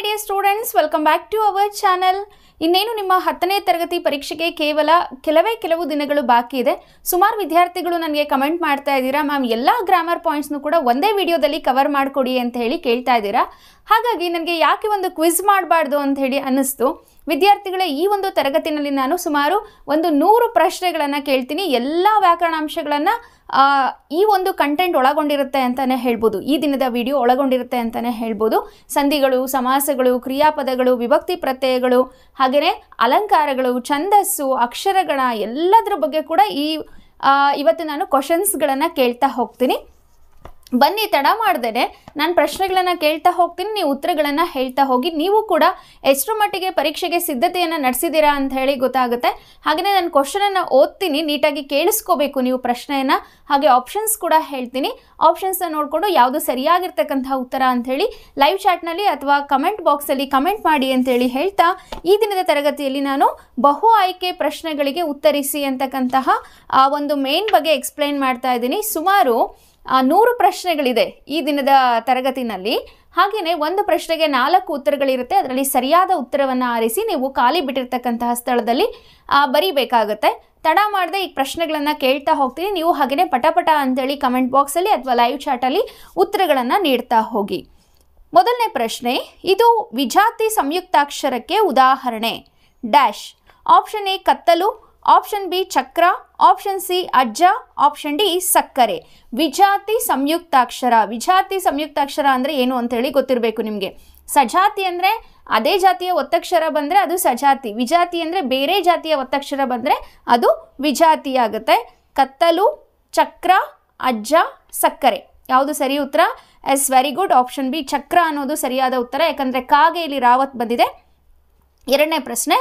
my dear students welcome back to our channel ಇನ್ನೇನು ನಿಮ್ಮ ಹತ್ತನೇ ತರಗತಿ ಪರೀಕ್ಷೆಗೆ ಕೇವಲ ಕೆಲವೇ ಕೆಲವು ದಿನಗಳು ಬಾಕಿ ಇದೆ ಸುಮಾರು ವಿದ್ಯಾರ್ಥಿಗಳು ನನಗೆ ಕಮೆಂಟ್ ಮಾಡ್ತಾ ಇದ್ದೀರಾ ಮ್ಯಾಮ್ ಎಲ್ಲ ಗ್ರಾಮರ್ ಪಾಯಿಂಟ್ಸ್ನು ಕೂಡ ಒಂದೇ ವಿಡಿಯೋದಲ್ಲಿ ಕವರ್ ಮಾಡಿಕೊಡಿ ಅಂತ ಹೇಳಿ ಕೇಳ್ತಾ ಇದ್ದೀರಾ ಹಾಗಾಗಿ ನನಗೆ ಯಾಕೆ ಒಂದು ಕ್ವಿಜ್ ಮಾಡಬಾರ್ದು ಅಂತ ಹೇಳಿ ಅನ್ನಿಸ್ತು ವಿದ್ಯಾರ್ಥಿಗಳೇ ಈ ಒಂದು ತರಗತಿನಲ್ಲಿ ನಾನು ಸುಮಾರು ಒಂದು ನೂರು ಪ್ರಶ್ನೆಗಳನ್ನು ಕೇಳ್ತೀನಿ ಎಲ್ಲ ವ್ಯಾಕರಣಾಂಶಗಳನ್ನು ಈ ಒಂದು ಕಂಟೆಂಟ್ ಒಳಗೊಂಡಿರುತ್ತೆ ಅಂತಲೇ ಹೇಳ್ಬೋದು ಈ ದಿನದ ವಿಡಿಯೋ ಒಳಗೊಂಡಿರುತ್ತೆ ಅಂತಲೇ ಹೇಳ್ಬೋದು ಸಂಧಿಗಳು ಸಮಾಸಗಳು ಕ್ರಿಯಾಪದಗಳು ವಿಭಕ್ತಿ ಪ್ರತ್ಯಯಗಳು ಹಾಗೆಯೇ ಅಲಂಕಾರಗಳು ಛಂದಸ್ಸು ಅಕ್ಷರಗಳ ಎಲ್ಲದರ ಬಗ್ಗೆ ಕೂಡ ಈ ಇವತ್ತು ನಾನು ಕ್ವಶನ್ಸ್ಗಳನ್ನು ಕೇಳ್ತಾ ಹೋಗ್ತೀನಿ ಬನ್ನಿ ತಡ ಮಾಡ್ದೇನೆ ನಾನು ಪ್ರಶ್ನೆಗಳನ್ನು ಕೇಳ್ತಾ ಹೋಗ್ತೀನಿ ನೀವು ಉತ್ತರಗಳನ್ನು ಹೇಳ್ತಾ ಹೋಗಿ ನೀವು ಕೂಡ ಎಷ್ಟರ ಮಟ್ಟಿಗೆ ಪರೀಕ್ಷೆಗೆ ಸಿದ್ಧತೆಯನ್ನು ನಡೆಸಿದ್ದೀರಾ ಅಂತ ಹೇಳಿ ಗೊತ್ತಾಗುತ್ತೆ ಹಾಗೆಯೇ ನಾನು ಕ್ವಶನನ್ನು ಓದ್ತೀನಿ ನೀಟಾಗಿ ಕೇಳಿಸ್ಕೋಬೇಕು ನೀವು ಪ್ರಶ್ನೆಯನ್ನು ಹಾಗೆ ಆಪ್ಷನ್ಸ್ ಕೂಡ ಹೇಳ್ತೀನಿ ಆಪ್ಷನ್ಸ್ನ ನೋಡಿಕೊಂಡು ಯಾವುದು ಸರಿಯಾಗಿರ್ತಕ್ಕಂಥ ಉತ್ತರ ಅಂಥೇಳಿ ಲೈವ್ ಚಾಟ್ನಲ್ಲಿ ಅಥವಾ ಕಮೆಂಟ್ ಬಾಕ್ಸಲ್ಲಿ ಕಮೆಂಟ್ ಮಾಡಿ ಅಂತೇಳಿ ಹೇಳ್ತಾ ಈ ದಿನದ ತರಗತಿಯಲ್ಲಿ ನಾನು ಬಹು ಆಯ್ಕೆ ಪ್ರಶ್ನೆಗಳಿಗೆ ಉತ್ತರಿಸಿ ಅಂತಕ್ಕಂತಹ ಆ ಒಂದು ಮೇನ್ ಬಗ್ಗೆ ಎಕ್ಸ್ಪ್ಲೈನ್ ಮಾಡ್ತಾ ಇದ್ದೀನಿ ಸುಮಾರು ನೂರು ಪ್ರಶ್ನೆಗಳಿದೆ ಈ ದಿನದ ತರಗತಿನಲ್ಲಿ ಹಾಗೆಯೇ ಒಂದು ಪ್ರಶ್ನೆಗೆ ನಾಲ್ಕು ಉತ್ತರಗಳಿರುತ್ತೆ ಅದರಲ್ಲಿ ಸರಿಯಾದ ಉತ್ತರವನ್ನು ಆರಿಸಿ ನೀವು ಖಾಲಿ ಬಿಟ್ಟಿರ್ತಕ್ಕಂತಹ ಸ್ಥಳದಲ್ಲಿ ಬರೀಬೇಕಾಗುತ್ತೆ ತಡ ಮಾಡದೆ ಈ ಪ್ರಶ್ನೆಗಳನ್ನು ಕೇಳ್ತಾ ಹೋಗ್ತೀನಿ ನೀವು ಹಾಗೆಯೇ ಪಟಪಟ ಅಂತೇಳಿ ಕಮೆಂಟ್ ಬಾಕ್ಸಲ್ಲಿ ಅಥವಾ ಲೈವ್ ಚಾಟಲ್ಲಿ ಉತ್ತರಗಳನ್ನು ನೀಡ್ತಾ ಹೋಗಿ ಮೊದಲನೇ ಪ್ರಶ್ನೆ ಇದು ವಿಜಾತಿ ಸಂಯುಕ್ತಾಕ್ಷರಕ್ಕೆ ಉದಾಹರಣೆ ಡ್ಯಾಶ್ ಆಪ್ಷನ್ ಎ ಕತ್ತಲು ಆಪ್ಷನ್ ಬಿ ಚಕ್ರ ಆಪ್ಷನ್ ಸಿ ಅಜ್ಜ ಆಪ್ಷನ್ ಡಿ ಸಕ್ಕರೆ ವಿಜಾತಿ ಸಂಯುಕ್ತಾಕ್ಷರ ವಿಜಾತಿ ಸಂಯುಕ್ತಾಕ್ಷರ ಅಂದರೆ ಏನು ಅಂತೇಳಿ ಗೊತ್ತಿರಬೇಕು ನಿಮಗೆ ಸಜಾತಿ ಅಂದರೆ ಅದೇ ಜಾತಿಯ ಒತ್ತಕ್ಷರ ಬಂದರೆ ಅದು ಸಜಾತಿ ವಿಜಾತಿ ಅಂದರೆ ಬೇರೆ ಜಾತಿಯ ಒತ್ತಕ್ಷರ ಬಂದರೆ ಅದು ವಿಜಾತಿ ಆಗುತ್ತೆ ಕತ್ತಲು ಚಕ್ರ ಅಜ್ಜ ಸಕ್ಕರೆ ಯಾವುದು ಸರಿ ಉತ್ತರ yes very good option B ಚಕ್ರ ಅನ್ನೋದು ಸರಿಯಾದ ಉತ್ತರ ಯಾಕಂದರೆ ಕಾಗೆ ಇಲ್ಲಿ ರಾವತ್ ಬಂದಿದೆ ಎರಡನೇ ಪ್ರಶ್ನೆ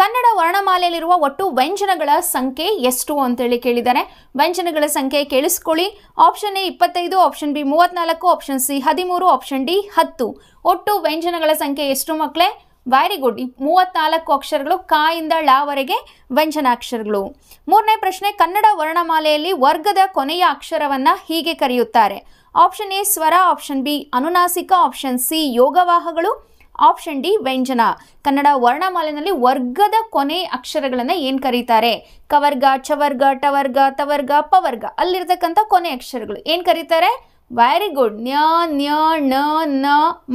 ಕನ್ನಡ ವರ್ಣಮಾಲೆಯಲ್ಲಿರುವ ಒಟ್ಟು ವ್ಯಂಜನಗಳ ಸಂಖ್ಯೆ ಎಷ್ಟು ಅಂತೇಳಿ ಕೇಳಿದ್ದಾರೆ ವ್ಯಂಜನಗಳ ಸಂಖ್ಯೆ ಕೇಳಿಸ್ಕೊಳ್ಳಿ ಆಪ್ಷನ್ ಎ ಇಪ್ಪತ್ತೈದು ಆಪ್ಷನ್ ಬಿ ಮೂವತ್ನಾಲ್ಕು ಆಪ್ಷನ್ ಸಿ ಹದಿಮೂರು ಆಪ್ಷನ್ ಡಿ ಹತ್ತು ಒಟ್ಟು ವ್ಯಂಜನಗಳ ಸಂಖ್ಯೆ ಎಷ್ಟು ಮಕ್ಕಳೇ ವೆರಿ ಗುಡ್ ಮೂವತ್ನಾಲ್ಕು ಅಕ್ಷರಗಳು ಕಾಯಿಂದ ಳವರೆಗೆ ವ್ಯಂಜನಾಕ್ಷರಗಳು ಮೂರನೇ ಪ್ರಶ್ನೆ ಕನ್ನಡ ವರ್ಣಮಾಲೆಯಲ್ಲಿ ವರ್ಗದ ಕೊನೆಯ ಅಕ್ಷರವನ್ನು ಹೀಗೆ ಕರೆಯುತ್ತಾರೆ ಆಪ್ಷನ್ ಎ ಸ್ವರ ಆಪ್ಷನ್ ಬಿ ಅನುನಾಸಿಕ ಆಪ್ಷನ್ ಸಿ ಯೋಗವಾಹಗಳು ಆಪ್ಷನ್ ಡಿ ವ್ಯಂಜನ ಕನ್ನಡ ವರ್ಣಮಾಲೆಯಲ್ಲಿ ವರ್ಗದ ಕೊನೆ ಅಕ್ಷರಗಳನ್ನು ಏನು ಕರೀತಾರೆ ಕವರ್ಗ ಚವರ್ಗ ಟವರ್ಗ ತವರ್ಗ ಪವರ್ಗ ಅಲ್ಲಿರ್ತಕ್ಕಂಥ ಕೊನೆ ಅಕ್ಷರಗಳು ಏನು ಕರೀತಾರೆ ವೆರಿ ಗುಡ್ ನ್ಯ ನ್ಯ ಣ ನ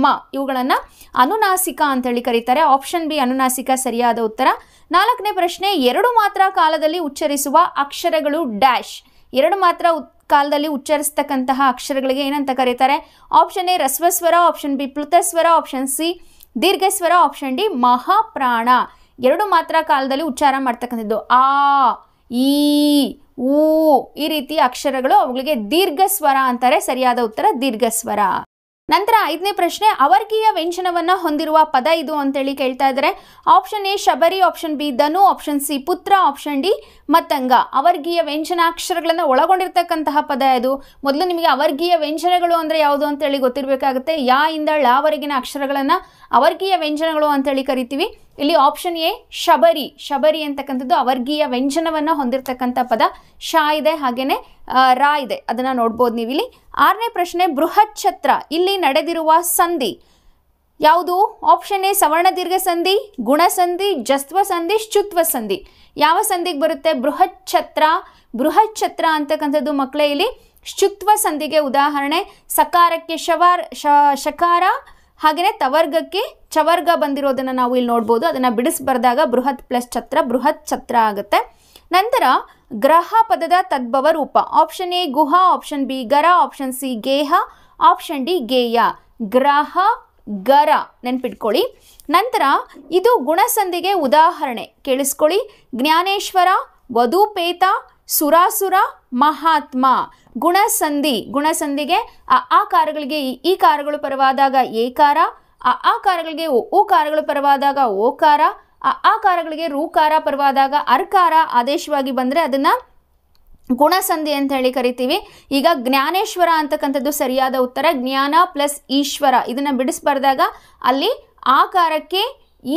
ಮ ಇವುಗಳನ್ನು ಅನುನಾಸಿಕ ಅಂತೇಳಿ ಕರೀತಾರೆ ಆಪ್ಷನ್ ಬಿ ಅನುನಾಸಿಕ ಸರಿಯಾದ ಉತ್ತರ ನಾಲ್ಕನೇ ಪ್ರಶ್ನೆ ಎರಡು ಮಾತ್ರ ಕಾಲದಲ್ಲಿ ಉಚ್ಚರಿಸುವ ಅಕ್ಷರಗಳು ಡ್ಯಾಶ್ ಎರಡು ಮಾತ್ರ ಕಾಲದಲ್ಲಿ ಉಚ್ಚರಿಸ್ತಕ್ಕಂತಹ ಅಕ್ಷರಗಳಿಗೆ ಏನಂತ ಕರೀತಾರೆ ಆಪ್ಷನ್ ಎ ರಸ್ವಸ್ವರ ಆಪ್ಷನ್ ಬಿ ಪ್ಲುತಸ್ವರ ಆಪ್ಷನ್ ಸಿ ದೀರ್ಘಸ್ವರ ಆಪ್ಷನ್ ಡಿ ಮಹಾಪ್ರಾಣ ಎರಡು ಮಾತ್ರ ಕಾಲದಲ್ಲಿ ಉಚ್ಚಾರ ಮಾಡ್ತಕ್ಕಂಥದ್ದು ಆ ಈ ಊ ಈ ರೀತಿ ಅಕ್ಷರಗಳು ಅವುಗಳಿಗೆ ದೀರ್ಘಸ್ವರ ಅಂತಾರೆ ಸರಿಯಾದ ಉತ್ತರ ದೀರ್ಘಸ್ವರ ನಂತರ ಐದನೇ ಪ್ರಶ್ನೆ ಅವರ್ಗೀಯ ವ್ಯಂಜನವನ್ನು ಹೊಂದಿರುವ ಪದ ಇದು ಅಂತೇಳಿ ಕೇಳ್ತಾ ಇದ್ದಾರೆ ಆಪ್ಷನ್ ಎ ಶಬರಿ ಆಪ್ಷನ್ ಬಿ ಧನು ಆಪ್ಷನ್ ಸಿ ಪುತ್ರ ಆಪ್ಷನ್ ಡಿ ಮತ್ತಂಗ ಅವರ್ಗೀಯ ವ್ಯಂಜನಾಕ್ಷರಗಳನ್ನು ಒಳಗೊಂಡಿರ್ತಕ್ಕಂತಹ ಪದ ಇದು ಮೊದಲು ನಿಮಗೆ ಅವರ್ಗೀಯ ವ್ಯಂಜನಗಳು ಅಂದರೆ ಯಾವುದು ಅಂತೇಳಿ ಗೊತ್ತಿರಬೇಕಾಗುತ್ತೆ ಯಾ ಇಂದ ಳವರೆಗಿನ ಅಕ್ಷರಗಳನ್ನು ಅವರ್ಗೀಯ ವ್ಯಂಜನಗಳು ಅಂತೇಳಿ ಕರಿತೀವಿ ಇಲ್ಲಿ ಆಪ್ಷನ್ ಎ ಶಬರಿ ಶಬರಿ ಅಂತಕ್ಕಂಥದ್ದು ಅವರ್ಗೀಯ ವ್ಯಂಜನವನ್ನು ಹೊಂದಿರತಕ್ಕಂಥ ಪದ ಶಾ ಇದೆ ಹಾಗೆಯೇ ರಾ ಇದೆ ಅದನ್ನು ನೋಡ್ಬೋದು ನೀವು ಇಲ್ಲಿ ಆರನೇ ಪ್ರಶ್ನೆ ಬೃಹತ್ ಛತ್ರ ಇಲ್ಲಿ ನಡೆದಿರುವ ಸಂಧಿ ಯಾವುದು ಆಪ್ಷನ್ ಎ ಸವರ್ಣ ದೀರ್ಘ ಸಂಧಿ ಗುಣಸಂಧಿ ಜಸ್ತ್ವ ಸಂಧಿ ಶುತ್ವ ಸಂಧಿ ಯಾವ ಸಂಧಿಗೆ ಬರುತ್ತೆ ಬೃಹತ್ ಛತ್ರ ಬೃಹತ್ ಛತ್ರ ಅಂತಕ್ಕಂಥದ್ದು ಮಕ್ಕಳೇ ಇಲ್ಲಿ ಶುತ್ವ ಸಂಧಿಗೆ ಉದಾಹರಣೆ ಸಕಾರಕ್ಕೆ ಶವಾರ್ ಶಕಾರ ಹಾಗೆಯೇ ತವರ್ಗಕ್ಕೆ ಚವರ್ಗ ಬಂದಿರೋದನ್ನು ನಾವು ಇಲ್ಲಿ ನೋಡ್ಬೋದು ಅದನ್ನು ಬಿಡಿಸಿ ಬೃಹತ್ ಪ್ಲಸ್ ಛತ್ರ ಬೃಹತ್ ಛತ್ರ ಆಗುತ್ತೆ ನಂತರ ಗ್ರಹ ಪದದ ತದ್ಭವ ರೂಪ ಆಪ್ಷನ್ ಎ ಗುಹಾ ಆಪ್ಷನ್ ಬಿ ಗರ ಆಪ್ಷನ್ ಸಿ ಗೇಹ ಆಪ್ಷನ್ ಡಿ ಗೇಯ ಗ್ರಹ ಗರ ನೆನ್ಪಿಟ್ಕೊಳ್ಳಿ ನಂತರ ಇದು ಗುಣಸಂಧಿಗೆ ಉದಾಹರಣೆ ಕೇಳಿಸ್ಕೊಳ್ಳಿ ಜ್ಞಾನೇಶ್ವರ ವಧುಪೇತ ಸುರಾಸುರ ಮಹಾತ್ಮ ಗುಣಸಂಧಿ ಗುಣಸಂಧಿಗೆ ಆ ಆ ಕಾರಗಳಿಗೆ ಈ ಕಾರಗಳು ಪರವಾದಾಗ ಏಕಾರ ಆ ಆ ಕಾರಗಳಿಗೆ ಓ ಕಾರಗಳು ಪರವಾದಾಗ ಓಕಾರ ಆ ಆ ಕಾರಗಳಿಗೆ ರೂಕಾರ ಪರವಾದಾಗ ಅರ್ಕಾರ ಆದೇಶವಾಗಿ ಬಂದರೆ ಅದನ್ನು ಗುಣಸಂಧಿ ಅಂತ ಹೇಳಿ ಕರಿತೀವಿ ಈಗ ಜ್ಞಾನೇಶ್ವರ ಅಂತಕ್ಕಂಥದ್ದು ಸರಿಯಾದ ಉತ್ತರ ಜ್ಞಾನ ಪ್ಲಸ್ ಈಶ್ವರ ಇದನ್ನು ಬಿಡಿಸ್ಬಾರ್ದಾಗ ಅಲ್ಲಿ ಆಕಾರಕ್ಕೆ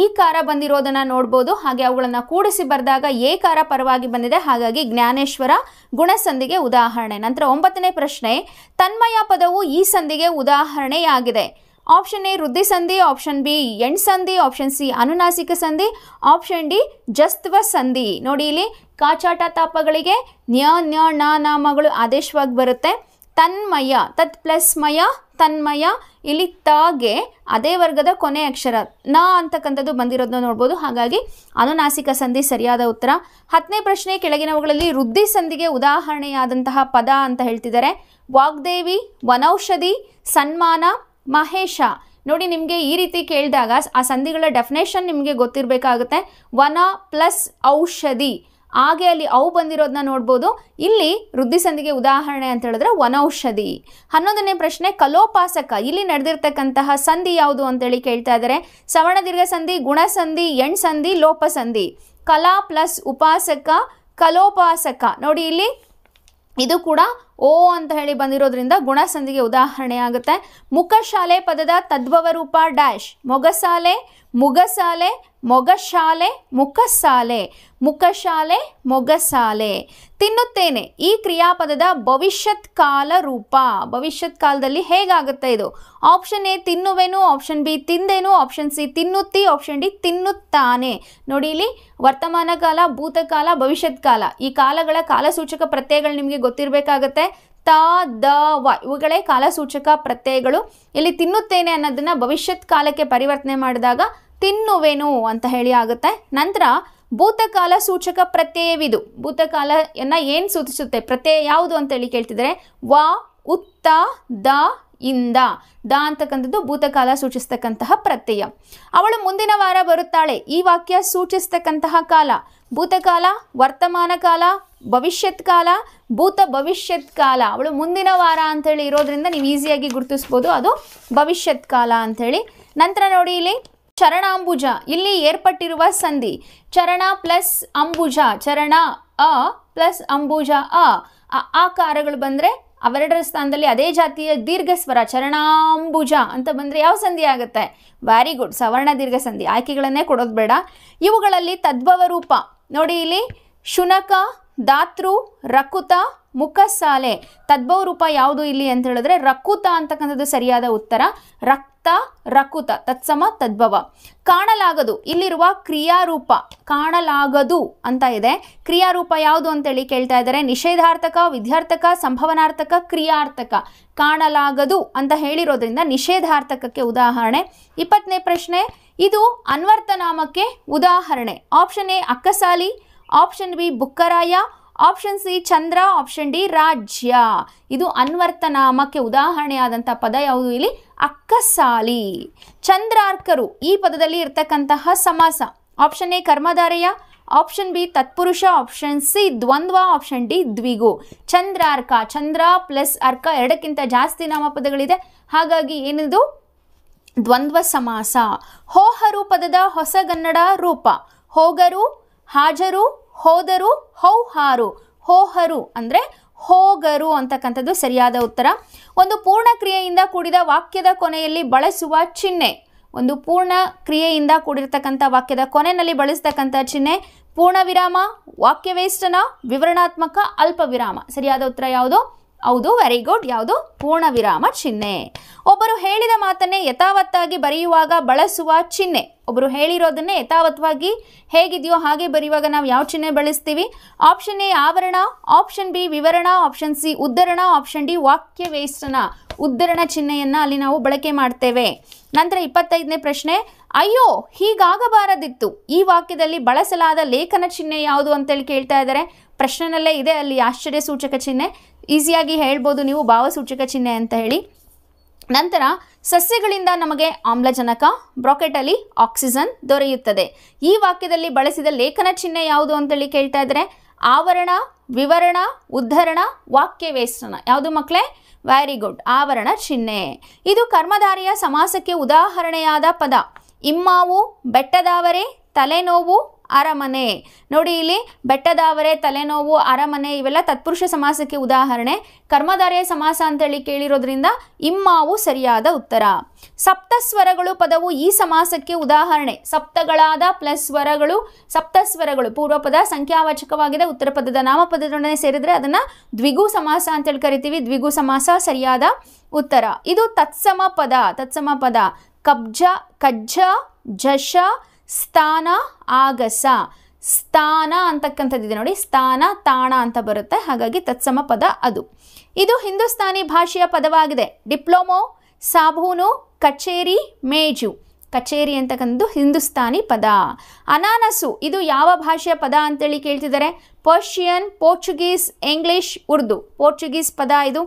ಈ ಕಾರ ಬಂದಿರೋದನ್ನು ನೋಡ್ಬೋದು ಹಾಗೆ ಅವುಗಳನ್ನು ಕೂಡಿಸಿ ಬರೆದಾಗ ಕಾರ ಪರವಾಗಿ ಬಂದಿದೆ ಹಾಗಾಗಿ ಜ್ಞಾನೇಶ್ವರ ಗುಣಸಂಧಿಗೆ ಉದಾಹರಣೆ ನಂತರ ಒಂಬತ್ತನೇ ಪ್ರಶ್ನೆ ತನ್ಮಯ ಪದವು ಈ ಸಂಧಿಗೆ ಉದಾಹರಣೆಯಾಗಿದೆ ಆಪ್ಷನ್ ಎ ವೃದ್ಧಿ ಸಂಧಿ ಆಪ್ಷನ್ ಬಿ ಎಣ್ ಸಂಧಿ ಆಪ್ಷನ್ ಸಿ ಅನುನಾಸಿಕ ಸಂಧಿ ಆಪ್ಷನ್ ಡಿ ಜಸ್ತ್ವ ಸಂಧಿ ನೋಡಿ ಇಲ್ಲಿ ಕಾಚಾಟ ತಾಪಗಳಿಗೆ ನ್ಯ ನ್ಯ ನ ನಾಮಗಳು ಆದೇಶವಾಗಿ ಬರುತ್ತೆ ತನ್ಮಯ ತತ್ ಪ್ಲಸ್ ಮಯ ತನ್ಮಯ ಇಲ್ಲಿ ತಾಗೆ ಅದೇ ವರ್ಗದ ಕೊನೆ ಅಕ್ಷರ ನ ಅಂತಕ್ಕಂಥದ್ದು ಬಂದಿರೋದನ್ನ ನೋಡ್ಬೋದು ಹಾಗಾಗಿ ಅನುನಾಸಿಕ ಸಂಧಿ ಸರಿಯಾದ ಉತ್ತರ ಹತ್ತನೇ ಪ್ರಶ್ನೆ ಕೆಳಗಿನವುಗಳಲ್ಲಿ ವೃದ್ಧಿ ಸಂಧಿಗೆ ಉದಾಹರಣೆಯಾದಂತಹ ಪದ ಅಂತ ಹೇಳ್ತಿದ್ದಾರೆ ವಾಗ್ದೇವಿ ವನೌಷಧಿ ಸನ್ಮಾನ ಮಹೇಶ ನೋಡಿ ನಿಮಗೆ ಈ ರೀತಿ ಕೇಳಿದಾಗ ಆ ಸಂಧಿಗಳ ಡೆಫಿನೇಷನ್ ನಿಮಗೆ ಗೊತ್ತಿರಬೇಕಾಗುತ್ತೆ ವನ ಪ್ಲಸ್ ಔಷಧಿ ಹಾಗೆ ಅಲ್ಲಿ ಅವು ಬಂದಿರೋದನ್ನ ನೋಡ್ಬೋದು ಇಲ್ಲಿ ವೃದ್ಧಿಸಂಧಿಗೆ ಉದಾಹರಣೆ ಅಂತ ಹೇಳಿದ್ರೆ ವನೌಷಧಿ ಹನ್ನೊಂದನೇ ಪ್ರಶ್ನೆ ಕಲೋಪಾಸಕ ಇಲ್ಲಿ ನಡೆದಿರ್ತಕ್ಕಂತಹ ಸಂಧಿ ಯಾವುದು ಅಂತೇಳಿ ಕೇಳ್ತಾ ಇದ್ದಾರೆ ದೀರ್ಘ ಸಂಧಿ ಗುಣಸಂಧಿ ಲೋಪ ಲೋಪಸಂಧಿ ಕಲಾ ಪ್ಲಸ್ ಉಪಾಸಕ ಕಲೋಪಾಸಕ ನೋಡಿ ಇಲ್ಲಿ ಇದು ಕೂಡ ಓ ಅಂತ ಹೇಳಿ ಬಂದಿರೋದ್ರಿಂದ ಗುಣಸಂಧಿಗೆ ಉದಾಹರಣೆ ಆಗುತ್ತೆ ಮುಖಶಾಲೆ ಪದದ ತದ್ಭವ ರೂಪ ಡ್ಯಾಶ್ ಮೊಗಸಾಲೆ ಮುಗಸಾಲೆ ಮೊಗಶಾಲೆ ಮುಖಸಾಲೆ ಮುಖಶಾಲೆ ಮೊಗಸಾಲೆ ತಿನ್ನುತ್ತೇನೆ ಈ ಕ್ರಿಯಾಪದದ ಭವಿಷ್ಯತ್ ಕಾಲ ರೂಪ ಭವಿಷ್ಯತ್ ಕಾಲದಲ್ಲಿ ಹೇಗಾಗುತ್ತೆ ಇದು ಆಪ್ಷನ್ ಎ ತಿನ್ನುವೆನು ಆಪ್ಷನ್ ಬಿ ತಿಂದೇನು ಆಪ್ಷನ್ ಸಿ ತಿನ್ನುತ್ತಿ ಆಪ್ಷನ್ ಡಿ ತಿನ್ನುತ್ತಾನೆ ನೋಡಿ ಇಲ್ಲಿ ವರ್ತಮಾನ ಕಾಲ ಭೂತಕಾಲ ಭವಿಷ್ಯತ್ ಕಾಲ ಈ ಕಾಲಗಳ ಕಾಲಸೂಚಕ ಪ್ರತ್ಯಯಗಳು ನಿಮಗೆ ಗೊತ್ತಿರಬೇಕಾಗತ್ತೆ ತ ದ ವ ಇವುಗಳೇ ಕಾಲಸೂಚಕ ಪ್ರತ್ಯಯಗಳು ಇಲ್ಲಿ ತಿನ್ನುತ್ತೇನೆ ಅನ್ನೋದನ್ನು ಭವಿಷ್ಯತ್ ಕಾಲಕ್ಕೆ ಪರಿವರ್ತನೆ ಮಾಡಿದಾಗ ತಿನ್ನುವೆನು ಅಂತ ಹೇಳಿ ಆಗುತ್ತೆ ನಂತರ ಭೂತಕಾಲ ಸೂಚಕ ಪ್ರತ್ಯಯವಿದು ಎನ್ನ ಏನು ಸೂಚಿಸುತ್ತೆ ಪ್ರತ್ಯಯ ಯಾವುದು ಅಂತ ಹೇಳಿ ಕೇಳ್ತಿದ್ರೆ ವ ಉತ್ತ ದ ಇಂದ ದ ಅಂತಕ್ಕಂಥದ್ದು ಭೂತಕಾಲ ಸೂಚಿಸ್ತಕ್ಕಂತಹ ಪ್ರತ್ಯಯ ಅವಳು ಮುಂದಿನ ವಾರ ಬರುತ್ತಾಳೆ ಈ ವಾಕ್ಯ ಸೂಚಿಸ್ತಕ್ಕಂತಹ ಕಾಲ ಭೂತಕಾಲ ವರ್ತಮಾನ ಕಾಲ ಭವಿಷ್ಯತ್ ಕಾಲ ಭೂತ ಭವಿಷ್ಯತ್ ಕಾಲ ಅವಳು ಮುಂದಿನ ವಾರ ಅಂಥೇಳಿ ಇರೋದ್ರಿಂದ ನೀವು ಈಸಿಯಾಗಿ ಗುರುತಿಸ್ಬೋದು ಅದು ಭವಿಷ್ಯತ್ ಕಾಲ ಅಂಥೇಳಿ ನಂತರ ನೋಡಿ ಇಲ್ಲಿ ಚರಣಾಂಬುಜ ಇಲ್ಲಿ ಏರ್ಪಟ್ಟಿರುವ ಸಂಧಿ ಚರಣ ಪ್ಲಸ್ ಅಂಬುಜ ಚರಣ ಅ ಪ್ಲಸ್ ಅಂಬುಜ ಅ ಆಕಾರಗಳು ಬಂದರೆ ಅವೆರಡರ ಸ್ಥಾನದಲ್ಲಿ ಅದೇ ಜಾತಿಯ ದೀರ್ಘಸ್ವರ ಚರಣಾಂಬುಜ ಅಂತ ಬಂದರೆ ಯಾವ ಸಂಧಿ ಆಗುತ್ತೆ ವೆರಿ ಗುಡ್ ಸವರ್ಣ ದೀರ್ಘ ಸಂಧಿ ಆಯ್ಕೆಗಳನ್ನೇ ಕೊಡೋದು ಬೇಡ ಇವುಗಳಲ್ಲಿ ತದ್ಭವ ರೂಪ ನೋಡಿ ಇಲ್ಲಿ ಶುನಕ ದಾತೃ ರಕುತ ಮುಖಸಾಲೆ ರೂಪ ಯಾವುದು ಇಲ್ಲಿ ಅಂತ ಹೇಳಿದ್ರೆ ರಕುತ ಅಂತಕ್ಕಂಥದ್ದು ಸರಿಯಾದ ಉತ್ತರ ರಕ್ತ ರಕುತ ತತ್ಸಮ ತದ್ಭವ ಕಾಣಲಾಗದು ಇಲ್ಲಿರುವ ಕ್ರಿಯಾರೂಪ ಕಾಣಲಾಗದು ಅಂತ ಇದೆ ಕ್ರಿಯಾರೂಪ ಯಾವುದು ಅಂತೇಳಿ ಕೇಳ್ತಾ ಇದ್ದಾರೆ ನಿಷೇಧಾರ್ಥಕ ವಿದ್ಯಾರ್ಥಕ ಸಂಭವನಾರ್ಥಕ ಕ್ರಿಯಾರ್ಥಕ ಕಾಣಲಾಗದು ಅಂತ ಹೇಳಿರೋದ್ರಿಂದ ನಿಷೇಧಾರ್ಥಕಕ್ಕೆ ಉದಾಹರಣೆ ಇಪ್ಪತ್ತನೇ ಪ್ರಶ್ನೆ ಇದು ಅನ್ವರ್ತನಾಮಕ್ಕೆ ಉದಾಹರಣೆ ಆಪ್ಷನ್ ಎ ಅಕ್ಕಸಾಲಿ option B Bukkaraya option C ಚಂದ್ರ ಆಪ್ಷನ್ ಡಿ ರಾಜ್ಯ ಇದು ಅನ್ವರ್ತನಾಮಕ್ಕೆ ಉದಾಹರಣೆಯಾದಂಥ ಪದ ಯಾವುದು ಇಲ್ಲಿ ಅಕ್ಕಸಾಲಿ ಚಂದ್ರಾರ್ಕರು ಈ ಪದದಲ್ಲಿ ಇರತಕ್ಕಂತಹ ಸಮಾಸ ಆಪ್ಷನ್ ಎ ಕರ್ಮಧಾರೆಯ ಆಪ್ಷನ್ ಬಿ ತತ್ಪುರುಷ ಆಪ್ಷನ್ ಸಿ ದ್ವಂದ್ವ ಆಪ್ಷನ್ ಡಿ ದ್ವಿಗು ಚಂದ್ರಾರ್ಕ ಚಂದ್ರ ಪ್ಲಸ್ ಅರ್ಕ ಎರಡಕ್ಕಿಂತ ಜಾಸ್ತಿ ನಾಮಪದಗಳಿದೆ ಹಾಗಾಗಿ ಏನಿದು ದ್ವಂದ್ವ ಸಮಾಸ ಹೋಹರು ಪದದ ಹೊಸಗನ್ನಡ ರೂಪ ಹೋಗರು ಹಾಜರು ಹೋದರು ಹೌಹಾರು ಹೋಹರು ಅಂದರೆ ಹೋಗರು ಅಂತಕ್ಕಂಥದ್ದು ಸರಿಯಾದ ಉತ್ತರ ಒಂದು ಪೂರ್ಣ ಕ್ರಿಯೆಯಿಂದ ಕೂಡಿದ ವಾಕ್ಯದ ಕೊನೆಯಲ್ಲಿ ಬಳಸುವ ಚಿಹ್ನೆ ಒಂದು ಪೂರ್ಣ ಕ್ರಿಯೆಯಿಂದ ಕೂಡಿರ್ತಕ್ಕಂಥ ವಾಕ್ಯದ ಕೊನೆಯಲ್ಲಿ ಬಳಸ್ತಕ್ಕಂಥ ಚಿಹ್ನೆ ಪೂರ್ಣ ವಿರಾಮ ವಾಕ್ಯವೇಷ್ಟನ ವಿವರಣಾತ್ಮಕ ಅಲ್ಪ ವಿರಾಮ ಸರಿಯಾದ ಉತ್ತರ ಯಾವುದು ಹೌದು ವೆರಿ ಗುಡ್ ಯಾವುದು ಪೂರ್ಣ ವಿರಾಮ ಚಿಹ್ನೆ ಒಬ್ಬರು ಹೇಳಿದ ಮಾತನ್ನೇ ಯಥಾವತ್ತಾಗಿ ಬರೆಯುವಾಗ ಬಳಸುವ ಚಿಹ್ನೆ ಒಬ್ಬರು ಹೇಳಿರೋದನ್ನೇ ಯಥಾವತ್ತವಾಗಿ ಹೇಗಿದೆಯೋ ಹಾಗೆ ಬರೆಯುವಾಗ ನಾವು ಯಾವ ಚಿಹ್ನೆ ಬಳಸ್ತೀವಿ ಆಪ್ಷನ್ ಎ ಆವರಣ ಆಪ್ಷನ್ ಬಿ ವಿವರಣ ಆಪ್ಷನ್ ಸಿ ಉದ್ಧರಣ ಆಪ್ಷನ್ ಡಿ ವಾಕ್ಯ ವೇಷ್ಟನ ಉದ್ಧರಣ ಚಿಹ್ನೆಯನ್ನು ಅಲ್ಲಿ ನಾವು ಬಳಕೆ ಮಾಡ್ತೇವೆ ನಂತರ ಇಪ್ಪತ್ತೈದನೇ ಪ್ರಶ್ನೆ ಅಯ್ಯೋ ಹೀಗಾಗಬಾರದಿತ್ತು ಈ ವಾಕ್ಯದಲ್ಲಿ ಬಳಸಲಾದ ಲೇಖನ ಚಿಹ್ನೆ ಯಾವುದು ಅಂತೇಳಿ ಕೇಳ್ತಾ ಇದ್ದಾರೆ ಪ್ರಶ್ನೆನಲ್ಲೇ ಇದೆ ಅಲ್ಲಿ ಆಶ್ಚರ್ಯ ಸೂಚಕ ಚಿಹ್ನೆ ಈಸಿಯಾಗಿ ಹೇಳ್ಬೋದು ನೀವು ಭಾವಸೂಚಕ ಚಿಹ್ನೆ ಅಂತ ಹೇಳಿ ನಂತರ ಸಸ್ಯಗಳಿಂದ ನಮಗೆ ಆಮ್ಲಜನಕ ಬ್ರಾಕೆಟಲ್ಲಿ ಆಕ್ಸಿಜನ್ ದೊರೆಯುತ್ತದೆ ಈ ವಾಕ್ಯದಲ್ಲಿ ಬಳಸಿದ ಲೇಖನ ಚಿಹ್ನೆ ಯಾವುದು ಅಂತೇಳಿ ಕೇಳ್ತಾ ಇದ್ರೆ ಆವರಣ ವಿವರಣ ಉದ್ಧರಣ ವಾಕ್ಯ ಯಾವುದು ಮಕ್ಕಳೇ ವೆರಿ ಗುಡ್ ಆವರಣ ಚಿಹ್ನೆ ಇದು ಕರ್ಮಧಾರಿಯ ಸಮಾಸಕ್ಕೆ ಉದಾಹರಣೆಯಾದ ಪದ ಇಮ್ಮಾವು ಬೆಟ್ಟದಾವರೆ ತಲೆನೋವು ಅರಮನೆ ನೋಡಿ ಇಲ್ಲಿ ಬೆಟ್ಟದಾವರೆ ತಲೆನೋವು ಅರಮನೆ ಇವೆಲ್ಲ ತತ್ಪುರುಷ ಸಮಾಸಕ್ಕೆ ಉದಾಹರಣೆ ಕರ್ಮಧಾರಿಯ ಸಮಾಸ ಅಂತೇಳಿ ಕೇಳಿರೋದ್ರಿಂದ ಇಮ್ಮಾವು ಸರಿಯಾದ ಉತ್ತರ ಸಪ್ತಸ್ವರಗಳು ಪದವು ಈ ಸಮಾಸಕ್ಕೆ ಉದಾಹರಣೆ ಸಪ್ತಗಳಾದ ಪ್ಲಸ್ ಸ್ವರಗಳು ಸಪ್ತಸ್ವರಗಳು ಪದ ಸಂಖ್ಯಾವಾಚಕವಾಗಿದೆ ಉತ್ತರ ಪದದ ನಾಮಪದದೊಡನೆ ಸೇರಿದರೆ ಅದನ್ನು ದ್ವಿಗು ಸಮಾಸ ಅಂತೇಳಿ ಕರಿತೀವಿ ದ್ವಿಗು ಸಮಾಸ ಸರಿಯಾದ ಉತ್ತರ ಇದು ತತ್ಸಮ ಪದ ತತ್ಸಮ ಪದ ಕಬ್ಜ ಕಜ್ಜ ಜಶ ಸ್ಥಾನ ಆಗಸ ಸ್ಥಾನ ಅಂತಕ್ಕಂಥದ್ದಿದೆ ನೋಡಿ ಸ್ಥಾನ ತಾಣ ಅಂತ ಬರುತ್ತೆ ಹಾಗಾಗಿ ತತ್ಸಮ ಪದ ಅದು ಇದು ಹಿಂದೂಸ್ತಾನಿ ಭಾಷೆಯ ಪದವಾಗಿದೆ ಡಿಪ್ಲೊಮೋ ಸಾಬೂನು ಕಚೇರಿ ಮೇಜು ಕಚೇರಿ ಅಂತಕ್ಕಂಥದ್ದು ಹಿಂದೂಸ್ತಾನಿ ಪದ ಅನಾನಸು ಇದು ಯಾವ ಭಾಷೆಯ ಪದ ಅಂತೇಳಿ ಕೇಳ್ತಿದ್ದಾರೆ Persian Portuguese English Urdu Portuguese ಪದ ಇದು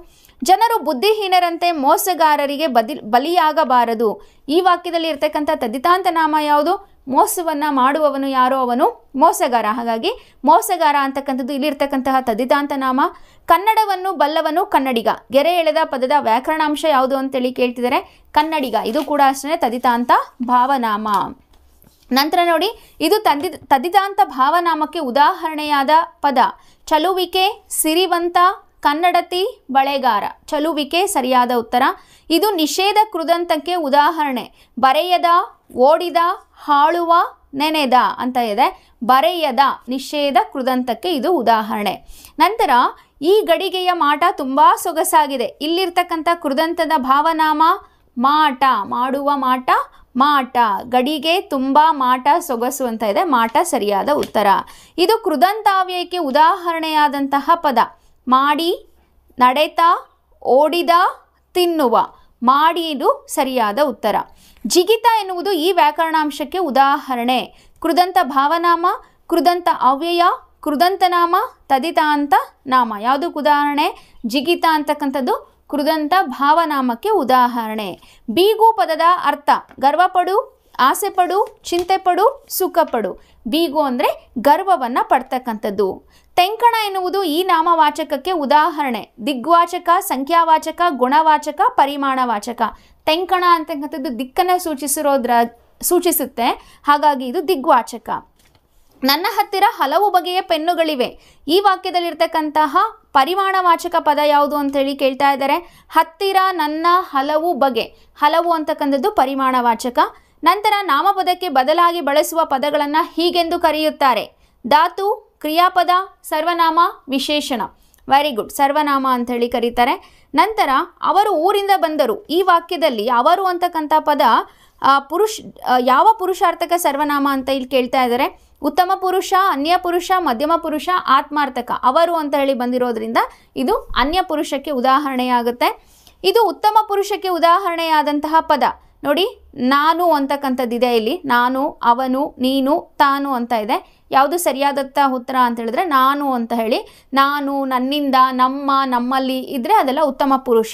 ಜನರು ಬುದ್ಧಿಹೀನರಂತೆ ಮೋಸಗಾರರಿಗೆ ಬದಿ ಬಲಿಯಾಗಬಾರದು ಈ ವಾಕ್ಯದಲ್ಲಿ ಇರ್ತಕ್ಕಂಥ ತದಿತಾಂತ ನಾಮ ಯಾವುದು ಮೋಸವನ್ನು ಮಾಡುವವನು ಯಾರೋ ಅವನು ಮೋಸಗಾರ ಹಾಗಾಗಿ ಮೋಸಗಾರ ಅಂತಕ್ಕಂಥದ್ದು ಇಲ್ಲಿರ್ತಕ್ಕಂತಹ ತದಿತಾಂತ ನಾಮ ಕನ್ನಡವನ್ನು ಬಲ್ಲವನು ಕನ್ನಡಿಗ ಗೆರೆ ಎಳೆದ ಪದದ ವ್ಯಾಕರಣಾಂಶ ಯಾವುದು ಅಂತೇಳಿ ಕೇಳ್ತಿದ್ದಾರೆ ಕನ್ನಡಿಗ ಇದು ಕೂಡ ಅಷ್ಟೇ ತದಿತಾಂತ ಭಾವನಾಮ ನಂತರ ನೋಡಿ ಇದು ತದಿ ತದಿತಾಂತ ಭಾವನಾಮಕ್ಕೆ ಉದಾಹರಣೆಯಾದ ಪದ ಚಲುವಿಕೆ ಸಿರಿವಂತ ಕನ್ನಡತಿ ಬಳೆಗಾರ ಚಲುವಿಕೆ ಸರಿಯಾದ ಉತ್ತರ ಇದು ನಿಷೇಧ ಕೃದಂತಕ್ಕೆ ಉದಾಹರಣೆ ಬರೆಯದ ಓಡಿದ ಹಾಳುವ ನೆನೆದ ಅಂತ ಇದೆ ಬರೆಯದ ನಿಷೇಧ ಕೃದಂತಕ್ಕೆ ಇದು ಉದಾಹರಣೆ ನಂತರ ಈ ಗಡಿಗೆಯ ಮಾಟ ತುಂಬ ಸೊಗಸಾಗಿದೆ ಇಲ್ಲಿರ್ತಕ್ಕಂಥ ಕೃದಂತದ ಭಾವನಾಮ ಮಾಟ ಮಾಡುವ ಮಾಟ ಮಾಟ ಗಡಿಗೆ ತುಂಬ ಮಾಟ ಸೊಗಸು ಅಂತ ಇದೆ ಮಾಟ ಸರಿಯಾದ ಉತ್ತರ ಇದು ಕೃದಂತಾವ್ಯಯಕ್ಕೆ ಉದಾಹರಣೆಯಾದಂತಹ ಪದ ಮಾಡಿ ನಡೆತ ಓಡಿದ ತಿನ್ನುವ ಮಾಡಿದು ಸರಿಯಾದ ಉತ್ತರ ಜಿಗಿತ ಎನ್ನುವುದು ಈ ವ್ಯಾಕರಣಾಂಶಕ್ಕೆ ಉದಾಹರಣೆ ಕೃದಂತ ಭಾವನಾಮ ಕೃದಂತ ಅವ್ಯಯ ಕೃದಂತನಾಮ ತದಿತಾಂತ ನಾಮ ಯಾವುದಕ್ಕೆ ಉದಾಹರಣೆ ಜಿಗಿತ ಅಂತಕ್ಕಂಥದ್ದು ಕೃದಂತ ಭಾವನಾಮಕ್ಕೆ ಉದಾಹರಣೆ ಬೀಗು ಪದದ ಅರ್ಥ ಗರ್ವಪಡು ಆಸೆ ಪಡು ಚಿಂತೆ ಪಡು ಸುಖ ಪಡು ಬೀಗು ಅಂದರೆ ಗರ್ವವನ್ನು ಪಡ್ತಕ್ಕಂಥದ್ದು ತೆಂಕಣ ಎನ್ನುವುದು ಈ ನಾಮವಾಚಕಕ್ಕೆ ಉದಾಹರಣೆ ದಿಗ್ವಾಚಕ ಸಂಖ್ಯಾವಾಚಕ ಗುಣವಾಚಕ ಪರಿಮಾಣವಾಚಕ ತೆಂಕಣ ಅಂತಕ್ಕಂಥದ್ದು ದಿಕ್ಕನ್ನು ಸೂಚಿಸಿರೋದ್ರ ಸೂಚಿಸುತ್ತೆ ಹಾಗಾಗಿ ಇದು ದಿಗ್ವಾಚಕ ನನ್ನ ಹತ್ತಿರ ಹಲವು ಬಗೆಯ ಪೆನ್ನುಗಳಿವೆ ಈ ವಾಕ್ಯದಲ್ಲಿರ್ತಕ್ಕಂತಹ ಪರಿಮಾಣವಾಚಕ ಪದ ಯಾವುದು ಅಂತೇಳಿ ಕೇಳ್ತಾ ಇದ್ದಾರೆ ಹತ್ತಿರ ನನ್ನ ಹಲವು ಬಗೆ ಹಲವು ಅಂತಕ್ಕಂಥದ್ದು ಪರಿಮಾಣವಾಚಕ ನಂತರ ನಾಮಪದಕ್ಕೆ ಬದಲಾಗಿ ಬಳಸುವ ಪದಗಳನ್ನು ಹೀಗೆಂದು ಕರೆಯುತ್ತಾರೆ ಧಾತು ಕ್ರಿಯಾಪದ ಸರ್ವನಾಮ ವಿಶೇಷಣ ವೆರಿ ಗುಡ್ ಸರ್ವನಾಮ ಅಂತ ಹೇಳಿ ಕರೀತಾರೆ ನಂತರ ಅವರು ಊರಿಂದ ಬಂದರು ಈ ವಾಕ್ಯದಲ್ಲಿ ಅವರು ಅಂತಕ್ಕಂಥ ಪದ ಪುರುಷ್ ಯಾವ ಪುರುಷಾರ್ಥಕ ಸರ್ವನಾಮ ಅಂತ ಇಲ್ಲಿ ಕೇಳ್ತಾ ಇದ್ದಾರೆ ಉತ್ತಮ ಪುರುಷ ಅನ್ಯ ಪುರುಷ ಮಧ್ಯಮ ಪುರುಷ ಆತ್ಮಾರ್ಥಕ ಅವರು ಅಂತ ಹೇಳಿ ಬಂದಿರೋದ್ರಿಂದ ಇದು ಅನ್ಯ ಪುರುಷಕ್ಕೆ ಉದಾಹರಣೆಯಾಗುತ್ತೆ ಇದು ಉತ್ತಮ ಪುರುಷಕ್ಕೆ ಉದಾಹರಣೆಯಾದಂತಹ ಪದ ನೋಡಿ ನಾನು ಅಂತಕ್ಕಂಥದ್ದಿದೆ ಇಲ್ಲಿ ನಾನು ಅವನು ನೀನು ತಾನು ಅಂತ ಇದೆ ಯಾವುದು ಸರಿಯಾದಂಥ ಉತ್ತರ ಅಂತ ಹೇಳಿದ್ರೆ ನಾನು ಅಂತ ಹೇಳಿ ನಾನು ನನ್ನಿಂದ ನಮ್ಮ ನಮ್ಮಲ್ಲಿ ಇದ್ದರೆ ಅದೆಲ್ಲ ಉತ್ತಮ ಪುರುಷ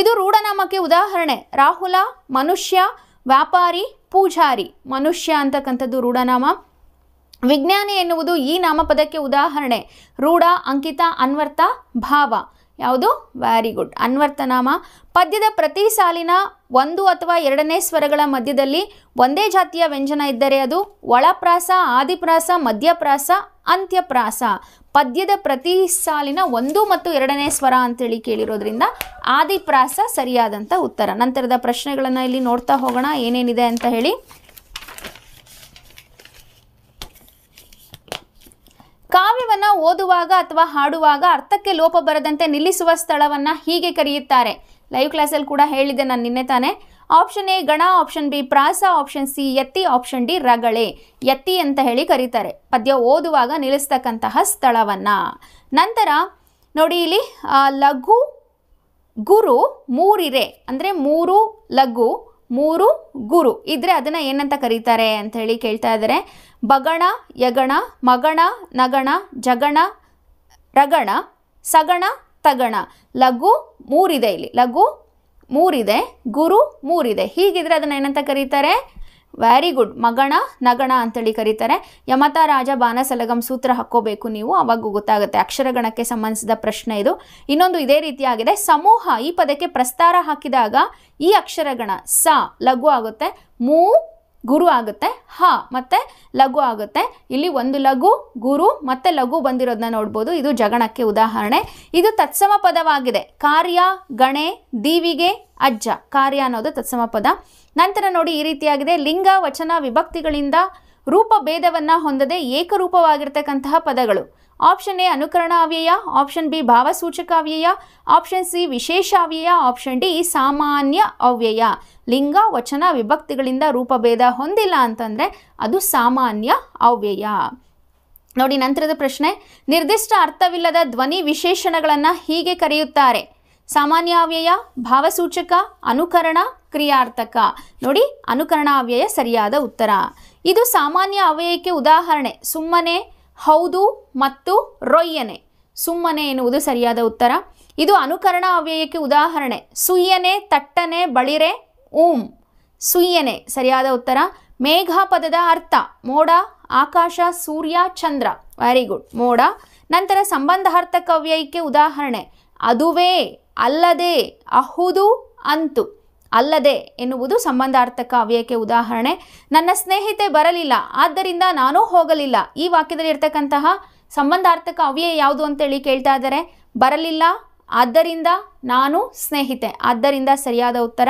ಇದು ರೂಢನಾಮಕ್ಕೆ ಉದಾಹರಣೆ ರಾಹುಲ ಮನುಷ್ಯ ವ್ಯಾಪಾರಿ ಪೂಜಾರಿ ಮನುಷ್ಯ ಅಂತಕ್ಕಂಥದ್ದು ರೂಢನಾಮ ವಿಜ್ಞಾನಿ ಎನ್ನುವುದು ಈ ನಾಮಪದಕ್ಕೆ ಉದಾಹರಣೆ ರೂಢ ಅಂಕಿತ ಅನ್ವರ್ಥ ಭಾವ ಯಾವುದು ವೆರಿ ಗುಡ್ ಅನ್ವರ್ಥನಾಮ ಪದ್ಯದ ಪ್ರತಿ ಸಾಲಿನ ಒಂದು ಅಥವಾ ಎರಡನೇ ಸ್ವರಗಳ ಮಧ್ಯದಲ್ಲಿ ಒಂದೇ ಜಾತಿಯ ವ್ಯಂಜನ ಇದ್ದರೆ ಅದು ಒಳಪ್ರಾಸ ಆದಿಪ್ರಾಸ ಮಧ್ಯಪ್ರಾಸ ಅಂತ್ಯಪ್ರಾಸ ಪದ್ಯದ ಪ್ರತಿ ಸಾಲಿನ ಒಂದು ಮತ್ತು ಎರಡನೇ ಸ್ವರ ಅಂತೇಳಿ ಕೇಳಿರೋದ್ರಿಂದ ಆದಿಪ್ರಾಸ ಸರಿಯಾದಂಥ ಉತ್ತರ ನಂತರದ ಪ್ರಶ್ನೆಗಳನ್ನು ಇಲ್ಲಿ ನೋಡ್ತಾ ಹೋಗೋಣ ಏನೇನಿದೆ ಅಂತ ಹೇಳಿ ಕಾವ್ಯವನ್ನು ಓದುವಾಗ ಅಥವಾ ಹಾಡುವಾಗ ಅರ್ಥಕ್ಕೆ ಲೋಪ ಬರದಂತೆ ನಿಲ್ಲಿಸುವ ಸ್ಥಳವನ್ನು ಹೀಗೆ ಕರೆಯುತ್ತಾರೆ ಲೈವ್ ಕ್ಲಾಸಲ್ಲಿ ಕೂಡ ಹೇಳಿದೆ ನಾನು ನಿನ್ನೆ ತಾನೇ ಆಪ್ಷನ್ ಎ ಗಣ ಆಪ್ಷನ್ ಬಿ ಪ್ರಾಸ ಆಪ್ಷನ್ ಸಿ ಎತ್ತಿ ಆಪ್ಷನ್ ಡಿ ರಗಳೆ ಎತ್ತಿ ಅಂತ ಹೇಳಿ ಕರೀತಾರೆ ಪದ್ಯ ಓದುವಾಗ ನಿಲ್ಲಿಸ್ತಕ್ಕಂತಹ ಸ್ಥಳವನ್ನು ನಂತರ ನೋಡಿ ಇಲ್ಲಿ ಲಘು ಗುರು ಮೂರಿರೆ ಅಂದರೆ ಮೂರು ಲಘು ಮೂರು ಗುರು ಇದ್ರೆ ಅದನ್ನು ಏನಂತ ಕರೀತಾರೆ ಅಂತ ಹೇಳಿ ಕೇಳ್ತಾ ಇದ್ದಾರೆ ಬಗಣ ಯಗಣ ಮಗಣ ನಗಣ ಜಗಣ ರಗಣ ಸಗಣ ಸಗಣ ಲಘು ಮೂರಿದೆ ಇಲ್ಲಿ ಲಘು ಮೂರಿದೆ ಗುರು ಮೂರಿದೆ ಹೀಗಿದ್ರೆ ಅದನ್ನ ಏನಂತ ಕರೀತಾರೆ ವೆರಿ ಗುಡ್ ಮಗಣ ನಗಣ ಅಂತೇಳಿ ಕರೀತಾರೆ ಯಮತ ರಾಜ ಬಾನಸಲಗಂ ಸೂತ್ರ ಹಾಕೋಬೇಕು ನೀವು ಅವಾಗ ಗೊತ್ತಾಗುತ್ತೆ ಅಕ್ಷರಗಣಕ್ಕೆ ಸಂಬಂಧಿಸಿದ ಪ್ರಶ್ನೆ ಇದು ಇನ್ನೊಂದು ಇದೇ ರೀತಿಯಾಗಿದೆ ಸಮೂಹ ಈ ಪದಕ್ಕೆ ಪ್ರಸ್ತಾರ ಹಾಕಿದಾಗ ಈ ಅಕ್ಷರಗಣ ಸ ಲಘು ಆಗುತ್ತೆ ಮೂ ಗುರು ಆಗುತ್ತೆ ಹ ಮತ್ತು ಲಘು ಆಗುತ್ತೆ ಇಲ್ಲಿ ಒಂದು ಲಘು ಗುರು ಮತ್ತು ಲಘು ಬಂದಿರೋದನ್ನ ನೋಡ್ಬೋದು ಇದು ಜಗಣಕ್ಕೆ ಉದಾಹರಣೆ ಇದು ತತ್ಸಮ ಪದವಾಗಿದೆ ಕಾರ್ಯ ಗಣೆ ದೀವಿಗೆ ಅಜ್ಜ ಕಾರ್ಯ ಅನ್ನೋದು ತತ್ಸಮ ಪದ ನಂತರ ನೋಡಿ ಈ ರೀತಿಯಾಗಿದೆ ಲಿಂಗ ವಚನ ವಿಭಕ್ತಿಗಳಿಂದ ರೂಪ ಭೇದವನ್ನು ಹೊಂದದೆ ಏಕರೂಪವಾಗಿರ್ತಕ್ಕಂತಹ ಪದಗಳು ಆಪ್ಷನ್ ಎ ಅನುಕರಣ ಅವ್ಯಯ ಆಪ್ಷನ್ ಬಿ ಭಾವಸೂಚಕ ಅವ್ಯಯ ಆಪ್ಷನ್ ಸಿ ವಿಶೇಷ ಅವ್ಯಯ ಆಪ್ಷನ್ ಡಿ ಸಾಮಾನ್ಯ ಅವ್ಯಯ ಲಿಂಗ ವಚನ ವಿಭಕ್ತಿಗಳಿಂದ ರೂಪಭೇದ ಹೊಂದಿಲ್ಲ ಅಂತಂದರೆ ಅದು ಸಾಮಾನ್ಯ ಅವ್ಯಯ ನೋಡಿ ನಂತರದ ಪ್ರಶ್ನೆ ನಿರ್ದಿಷ್ಟ ಅರ್ಥವಿಲ್ಲದ ಧ್ವನಿ ವಿಶೇಷಣಗಳನ್ನು ಹೀಗೆ ಕರೆಯುತ್ತಾರೆ ಸಾಮಾನ್ಯ ಅವ್ಯಯ ಭಾವಸೂಚಕ ಅನುಕರಣ ಕ್ರಿಯಾರ್ಥಕ ನೋಡಿ ಅನುಕರಣ ಅವ್ಯಯ ಸರಿಯಾದ ಉತ್ತರ ಇದು ಸಾಮಾನ್ಯ ಅವ್ಯಯಕ್ಕೆ ಉದಾಹರಣೆ ಸುಮ್ಮನೆ ಹೌದು ಮತ್ತು ರೊಯ್ಯನೆ ಸುಮ್ಮನೆ ಎನ್ನುವುದು ಸರಿಯಾದ ಉತ್ತರ ಇದು ಅನುಕರಣ ಅವ್ಯಯಕ್ಕೆ ಉದಾಹರಣೆ ಸುಯ್ಯನೆ ತಟ್ಟನೆ ಬಳಿರೆ ಊಂ ಸುಯ್ಯನೆ ಸರಿಯಾದ ಉತ್ತರ ಮೇಘ ಪದದ ಅರ್ಥ ಮೋಡ ಆಕಾಶ ಸೂರ್ಯ ಚಂದ್ರ ವೆರಿ ಗುಡ್ ಮೋಡ ನಂತರ ಸಂಬಂಧಾರ್ಥಕ ಅವ್ಯಯಕ್ಕೆ ಉದಾಹರಣೆ ಅದುವೇ ಅಲ್ಲದೆ ಅಹುದು ಅಂತು ಅಲ್ಲದೆ ಎನ್ನುವುದು ಸಂಬಂಧಾರ್ಥಕ ಅವ್ಯಯಕ್ಕೆ ಉದಾಹರಣೆ ನನ್ನ ಸ್ನೇಹಿತೆ ಬರಲಿಲ್ಲ ಆದ್ದರಿಂದ ನಾನೂ ಹೋಗಲಿಲ್ಲ ಈ ವಾಕ್ಯದಲ್ಲಿ ಇರ್ತಕ್ಕಂತಹ ಸಂಬಂಧಾರ್ಥಕ ಅವ್ಯಯ ಯಾವುದು ಅಂತೇಳಿ ಕೇಳ್ತಾ ಇದ್ದಾರೆ ಬರಲಿಲ್ಲ ಆದ್ದರಿಂದ ನಾನು ಸ್ನೇಹಿತೆ ಆದ್ದರಿಂದ ಸರಿಯಾದ ಉತ್ತರ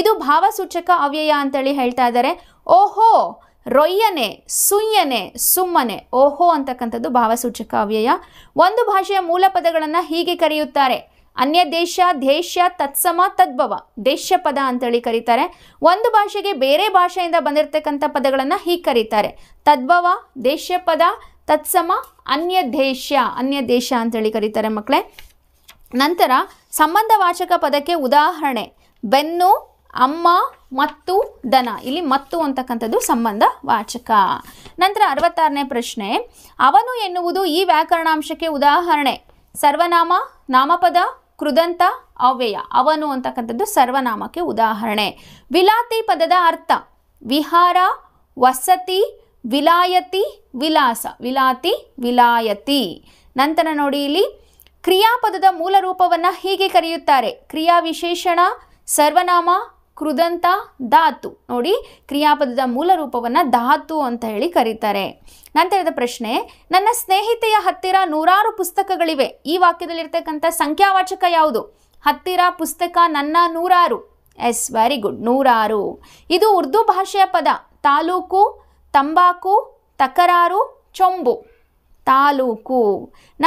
ಇದು ಭಾವಸೂಚಕ ಅವ್ಯಯ ಅಂತೇಳಿ ಹೇಳ್ತಾ ಇದ್ದಾರೆ ಓಹೋ ರೊಯ್ಯನೆ ಸುಯ್ಯನೆ ಸುಮ್ಮನೆ ಓಹೋ ಅಂತಕ್ಕಂಥದ್ದು ಭಾವಸೂಚಕ ಅವ್ಯಯ ಒಂದು ಭಾಷೆಯ ಮೂಲ ಪದಗಳನ್ನು ಹೀಗೆ ಕರೆಯುತ್ತಾರೆ ಅನ್ಯ ದೇಶ ದೇಶ ತತ್ಸಮ ತದ್ಭವ ದೇಶ ಪದ ಅಂತೇಳಿ ಕರೀತಾರೆ ಒಂದು ಭಾಷೆಗೆ ಬೇರೆ ಭಾಷೆಯಿಂದ ಬಂದಿರತಕ್ಕಂಥ ಪದಗಳನ್ನು ಹೀಗೆ ಕರೀತಾರೆ ತದ್ಭವ ದೇಶ ಪದ ತತ್ಸಮ ಅನ್ಯ ದೇಶ ಅನ್ಯ ದೇಶ ಅಂತೇಳಿ ಕರೀತಾರೆ ಮಕ್ಕಳೇ ನಂತರ ಸಂಬಂಧ ವಾಚಕ ಪದಕ್ಕೆ ಉದಾಹರಣೆ ಬೆನ್ನು ಅಮ್ಮ ಮತ್ತು ದನ ಇಲ್ಲಿ ಮತ್ತು ಅಂತಕ್ಕಂಥದ್ದು ಸಂಬಂಧ ವಾಚಕ ನಂತರ ಅರವತ್ತಾರನೇ ಪ್ರಶ್ನೆ ಅವನು ಎನ್ನುವುದು ಈ ವ್ಯಾಕರಣಾಂಶಕ್ಕೆ ಉದಾಹರಣೆ ಸರ್ವನಾಮ ನಾಮಪದ ಕೃದಂತ ಅವ್ಯಯ ಅವನು ಅಂತಕ್ಕಂಥದ್ದು ಸರ್ವನಾಮಕ್ಕೆ ಉದಾಹರಣೆ ವಿಲಾತಿ ಪದದ ಅರ್ಥ ವಿಹಾರ ವಸತಿ ವಿಲಾಯತಿ ವಿಲಾಸ ವಿಲಾತಿ ವಿಲಾಯತಿ ನಂತರ ನೋಡಿ ಇಲ್ಲಿ ಕ್ರಿಯಾಪದದ ಮೂಲ ರೂಪವನ್ನು ಹೀಗೆ ಕರೆಯುತ್ತಾರೆ ಕ್ರಿಯಾ ವಿಶೇಷಣ ಸರ್ವನಾಮ ಕೃದಂತ ಧಾತು ನೋಡಿ ಕ್ರಿಯಾಪದದ ಮೂಲ ರೂಪವನ್ನು ಧಾತು ಅಂತ ಹೇಳಿ ಕರೀತಾರೆ ನಂತರದ ಪ್ರಶ್ನೆ ನನ್ನ ಸ್ನೇಹಿತೆಯ ಹತ್ತಿರ ನೂರಾರು ಪುಸ್ತಕಗಳಿವೆ ಈ ವಾಕ್ಯದಲ್ಲಿರ್ತಕ್ಕಂಥ ಸಂಖ್ಯಾವಾಚಕ ಯಾವುದು ಹತ್ತಿರ ಪುಸ್ತಕ ನನ್ನ ನೂರಾರು ಎಸ್ ವೆರಿ ಗುಡ್ ನೂರಾರು ಇದು ಉರ್ದು ಭಾಷೆಯ ಪದ ತಾಲೂಕು ತಂಬಾಕು ತಕರಾರು ಚೊಂಬು ತಾಲೂಕು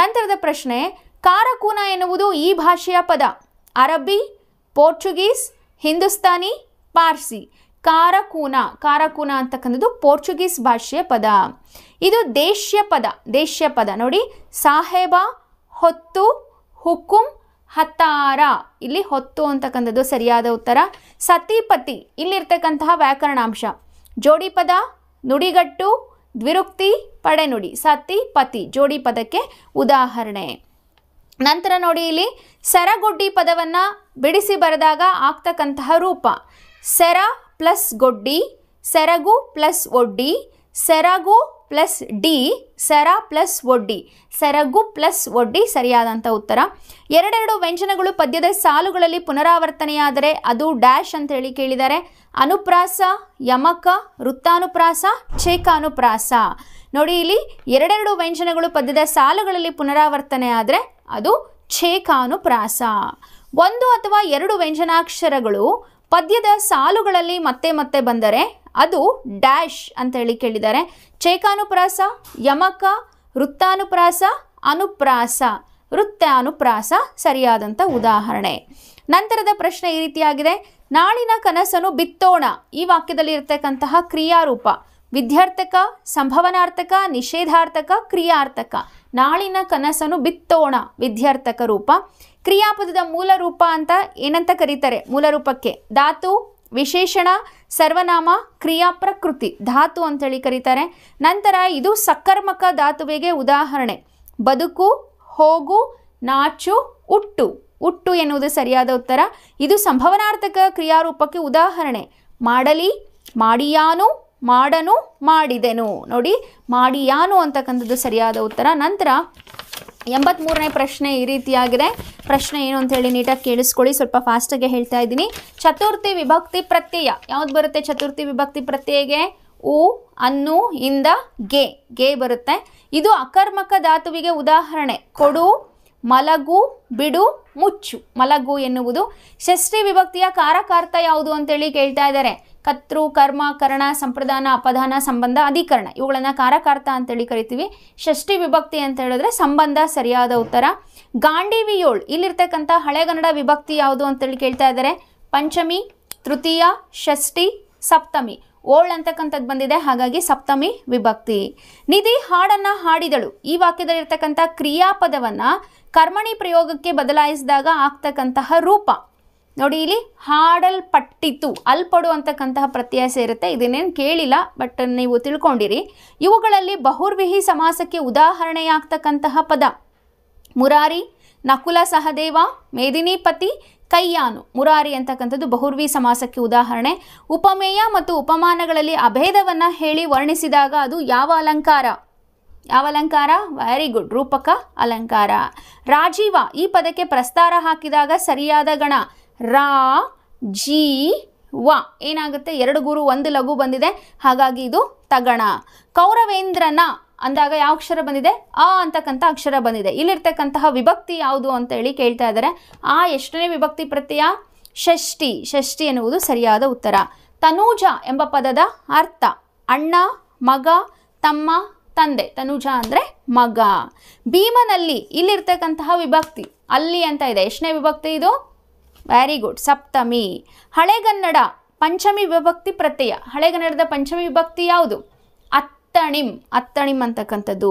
ನಂತರದ ಪ್ರಶ್ನೆ ಕಾರಕೂನ ಎನ್ನುವುದು ಈ ಭಾಷೆಯ ಪದ ಅರಬ್ಬಿ ಪೋರ್ಚುಗೀಸ್ ಹಿಂದೂಸ್ತಾನಿ ಪಾರ್ಸಿ ಕಾರಕೂನ ಕಾರಕೂನ ಅಂತಕ್ಕಂಥದ್ದು ಪೋರ್ಚುಗೀಸ್ ಭಾಷೆಯ ಪದ ಇದು ದೇಶ್ಯ ಪದ ದೇಶ್ಯ ಪದ ನೋಡಿ ಸಾಹೇಬ ಹೊತ್ತು ಹುಕುಂ ಹತ್ತಾರ ಇಲ್ಲಿ ಹೊತ್ತು ಅಂತಕ್ಕಂಥದ್ದು ಸರಿಯಾದ ಉತ್ತರ ಸತಿಪತಿ ಇಲ್ಲಿರ್ತಕ್ಕಂತಹ ವ್ಯಾಕರಣಾಂಶ ಜೋಡಿ ಪದ ನುಡಿಗಟ್ಟು ದ್ವಿರುಕ್ತಿ ಪಡೆನುಡಿ ಸತಿ ಪತಿ ಜೋಡಿ ಪದಕ್ಕೆ ಉದಾಹರಣೆ ನಂತರ ನೋಡಿ ಇಲ್ಲಿ ಸರಗೊಡ್ಡಿ ಪದವನ್ನು ಬಿಡಿಸಿ ಬರೆದಾಗ ಆಗ್ತಕ್ಕಂತಹ ರೂಪ ಸೆರ ಪ್ಲಸ್ ಗೊಡ್ಡಿ ಸೆರಗು ಪ್ಲಸ್ ಒಡ್ಡಿ ಸೆರಗು ಪ್ಲಸ್ ಡಿ ಸರ ಪ್ಲಸ್ ಒಡ್ಡಿ ಸೆರಗು ಪ್ಲಸ್ ಒಡ್ಡಿ ಸರಿಯಾದಂಥ ಉತ್ತರ ಎರಡೆರಡು ವ್ಯಂಜನಗಳು ಪದ್ಯದ ಸಾಲುಗಳಲ್ಲಿ ಪುನರಾವರ್ತನೆಯಾದರೆ ಅದು ಡ್ಯಾಶ್ ಅಂತ ಹೇಳಿ ಕೇಳಿದ್ದಾರೆ ಅನುಪ್ರಾಸ ಯಮಕ ವೃತ್ತಾನುಪ್ರಾಸ ಚೇಕಾನುಪ್ರಾಸ ನೋಡಿ ಇಲ್ಲಿ ಎರಡೆರಡು ವ್ಯಂಜನಗಳು ಪದ್ಯದ ಸಾಲುಗಳಲ್ಲಿ ಪುನರಾವರ್ತನೆ ಆದರೆ ಅದು ಛೇಕಾನುಪ್ರಾಸ ಒಂದು ಅಥವಾ ಎರಡು ವ್ಯಂಜನಾಕ್ಷರಗಳು ಪದ್ಯದ ಸಾಲುಗಳಲ್ಲಿ ಮತ್ತೆ ಮತ್ತೆ ಬಂದರೆ ಅದು ಡ್ಯಾಶ್ ಅಂತ ಹೇಳಿ ಕೇಳಿದ್ದಾರೆ ಛೇಕಾನುಪ್ರಾಸ ಯಮಕ ವೃತ್ತಾನುಪ್ರಾಸ ಅನುಪ್ರಾಸ ವೃತ್ತಾನುಪ್ರಾಸ ಸರಿಯಾದಂಥ ಉದಾಹರಣೆ ನಂತರದ ಪ್ರಶ್ನೆ ಈ ರೀತಿಯಾಗಿದೆ ನಾಳಿನ ಕನಸನ್ನು ಬಿತ್ತೋಣ ಈ ವಾಕ್ಯದಲ್ಲಿ ಇರತಕ್ಕಂತಹ ಕ್ರಿಯಾರೂಪ ವಿದ್ಯಾರ್ಥಕ ಸಂಭವನಾರ್ಥಕ ನಿಷೇಧಾರ್ಥಕ ಕ್ರಿಯಾರ್ಥಕ ನಾಳಿನ ಕನಸನ್ನು ಬಿತ್ತೋಣ ವಿದ್ಯಾರ್ಥಕ ರೂಪ ಕ್ರಿಯಾಪದದ ಮೂಲ ರೂಪ ಅಂತ ಏನಂತ ಕರೀತಾರೆ ಮೂಲ ರೂಪಕ್ಕೆ ಧಾತು ವಿಶೇಷಣ ಸರ್ವನಾಮ ಕ್ರಿಯಾ ಪ್ರಕೃತಿ ಧಾತು ಅಂತೇಳಿ ಕರೀತಾರೆ ನಂತರ ಇದು ಸಕರ್ಮಕ ಧಾತುವಿಗೆ ಉದಾಹರಣೆ ಬದುಕು ಹೋಗು ನಾಚು ಉಟ್ಟು ಉಟ್ಟು ಎನ್ನುವುದು ಸರಿಯಾದ ಉತ್ತರ ಇದು ಸಂಭವನಾರ್ಥಕ ಕ್ರಿಯಾರೂಪಕ್ಕೆ ಉದಾಹರಣೆ ಮಾಡಲಿ ಮಾಡಿಯಾನು ಮಾಡನು ಮಾಡಿದೆನು ನೋಡಿ ಮಾಡಿ ಯಾನು ಅಂತಕ್ಕಂಥದ್ದು ಸರಿಯಾದ ಉತ್ತರ ನಂತರ ಎಂಬತ್ತ್ಮೂರನೇ ಪ್ರಶ್ನೆ ಈ ರೀತಿಯಾಗಿದೆ ಪ್ರಶ್ನೆ ಏನು ಅಂತ ಹೇಳಿ ನೀಟಾಗಿ ಕೇಳಿಸ್ಕೊಳ್ಳಿ ಸ್ವಲ್ಪ ಫಾಸ್ಟಾಗೆ ಹೇಳ್ತಾ ಇದ್ದೀನಿ ಚತುರ್ಥಿ ವಿಭಕ್ತಿ ಪ್ರತ್ಯಯ ಯಾವ್ದು ಬರುತ್ತೆ ಚತುರ್ಥಿ ವಿಭಕ್ತಿ ಪ್ರತ್ಯಯಗೆ ಉ ಅನ್ನು ಇಂದ ಗೆ ಗೆ ಬರುತ್ತೆ ಇದು ಅಕರ್ಮಕ ಧಾತುವಿಗೆ ಉದಾಹರಣೆ ಕೊಡು ಮಲಗು ಬಿಡು ಮುಚ್ಚು ಮಲಗು ಎನ್ನುವುದು ಷಷ್ಠಿ ವಿಭಕ್ತಿಯ ಕಾರಕಾರ್ಥ ಯಾವುದು ಅಂತೇಳಿ ಕೇಳ್ತಾ ಇದ್ದಾರೆ ಕರ್ತೃ ಕರ್ಮ ಕರ್ಣ ಸಂಪ್ರದಾನ ಅಪಧಾನ ಸಂಬಂಧ ಅಧಿಕರಣ ಇವುಗಳನ್ನು ಕಾರಕಾರ್ಥ ಅಂತೇಳಿ ಕರಿತೀವಿ ಷಷ್ಠಿ ವಿಭಕ್ತಿ ಅಂತ ಹೇಳಿದ್ರೆ ಸಂಬಂಧ ಸರಿಯಾದ ಉತ್ತರ ಗಾಂಡಿವಿಯೋಳ್ ಇಲ್ಲಿರ್ತಕ್ಕಂಥ ಹಳೆಗನ್ನಡ ವಿಭಕ್ತಿ ಯಾವುದು ಅಂತೇಳಿ ಕೇಳ್ತಾ ಇದ್ದಾರೆ ಪಂಚಮಿ ತೃತೀಯ ಷಷ್ಠಿ ಸಪ್ತಮಿ ಓಳ್ ಅಂತಕ್ಕಂಥದ್ದು ಬಂದಿದೆ ಹಾಗಾಗಿ ಸಪ್ತಮಿ ವಿಭಕ್ತಿ ನಿಧಿ ಹಾಡನ್ನು ಹಾಡಿದಳು ಈ ವಾಕ್ಯದಲ್ಲಿರ್ತಕ್ಕಂಥ ಕ್ರಿಯಾಪದವನ್ನು ಕರ್ಮಣಿ ಪ್ರಯೋಗಕ್ಕೆ ಬದಲಾಯಿಸಿದಾಗ ಆಗ್ತಕ್ಕಂತಹ ರೂಪ ನೋಡಿ ಇಲ್ಲಿ ಹಾಡಲ್ಪಟ್ಟಿತು ಅಲ್ಪಡು ಅಂತಕ್ಕಂತಹ ಪ್ರತ್ಯಾಸ ಇರುತ್ತೆ ಇದನ್ನೇನು ಕೇಳಿಲ್ಲ ಬಟ್ ನೀವು ತಿಳ್ಕೊಂಡಿರಿ ಇವುಗಳಲ್ಲಿ ಬಹುರ್ವಿಹಿ ಸಮಾಸಕ್ಕೆ ಉದಾಹರಣೆಯಾಗ್ತಕ್ಕಂತಹ ಪದ ಮುರಾರಿ ನಕುಲ ಸಹದೇವ ಮೇದಿನಿಪತಿ ಕೈಯಾನು ಮುರಾರಿ ಅಂತಕ್ಕಂಥದ್ದು ಬಹುರ್ವಿ ಸಮಾಸಕ್ಕೆ ಉದಾಹರಣೆ ಉಪಮೇಯ ಮತ್ತು ಉಪಮಾನಗಳಲ್ಲಿ ಅಭೇದವನ್ನು ಹೇಳಿ ವರ್ಣಿಸಿದಾಗ ಅದು ಯಾವ ಅಲಂಕಾರ ಯಾವ ಅಲಂಕಾರ ವೆರಿ ಗುಡ್ ರೂಪಕ ಅಲಂಕಾರ ರಾಜೀವ ಈ ಪದಕ್ಕೆ ಪ್ರಸ್ತಾರ ಹಾಕಿದಾಗ ಸರಿಯಾದ ಗಣ ರಾ ಜಿ ವ ಏನಾಗುತ್ತೆ ಎರಡು ಗುರು ಒಂದು ಲಘು ಬಂದಿದೆ ಹಾಗಾಗಿ ಇದು ತಗಣ ಕೌರವೇಂದ್ರನ ಅಂದಾಗ ಯಾವ ಅಕ್ಷರ ಬಂದಿದೆ ಆ ಅಂತಕ್ಕಂಥ ಅಕ್ಷರ ಬಂದಿದೆ ಇಲ್ಲಿರ್ತಕ್ಕಂತಹ ವಿಭಕ್ತಿ ಯಾವುದು ಅಂತ ಹೇಳಿ ಕೇಳ್ತಾ ಇದ್ದಾರೆ ಆ ಎಷ್ಟನೇ ವಿಭಕ್ತಿ ಪ್ರತ್ಯಯ ಷಷ್ಠಿ ಷಷ್ಠಿ ಎನ್ನುವುದು ಸರಿಯಾದ ಉತ್ತರ ತನೂಜ ಎಂಬ ಪದದ ಅರ್ಥ ಅಣ್ಣ ಮಗ ತಮ್ಮ ತಂದೆ ತನುಜ ಅಂದರೆ ಮಗ ಭೀಮನಲ್ಲಿ ಇಲ್ಲಿರ್ತಕ್ಕಂತಹ ವಿಭಕ್ತಿ ಅಲ್ಲಿ ಅಂತ ಇದೆ ಎಷ್ಟನೇ ವಿಭಕ್ತಿ ಇದು ವೆರಿ ಗುಡ್ ಸಪ್ತಮಿ ಹಳೆಗನ್ನಡ ಪಂಚಮಿ ವಿಭಕ್ತಿ ಪ್ರತ್ಯಯ ಹಳೆಗನ್ನಡದ ಪಂಚಮಿ ವಿಭಕ್ತಿ ಯಾವುದು ಅತ್ತಣಿಂ ಅತ್ತಣಿಂ ಅಂತಕ್ಕಂಥದ್ದು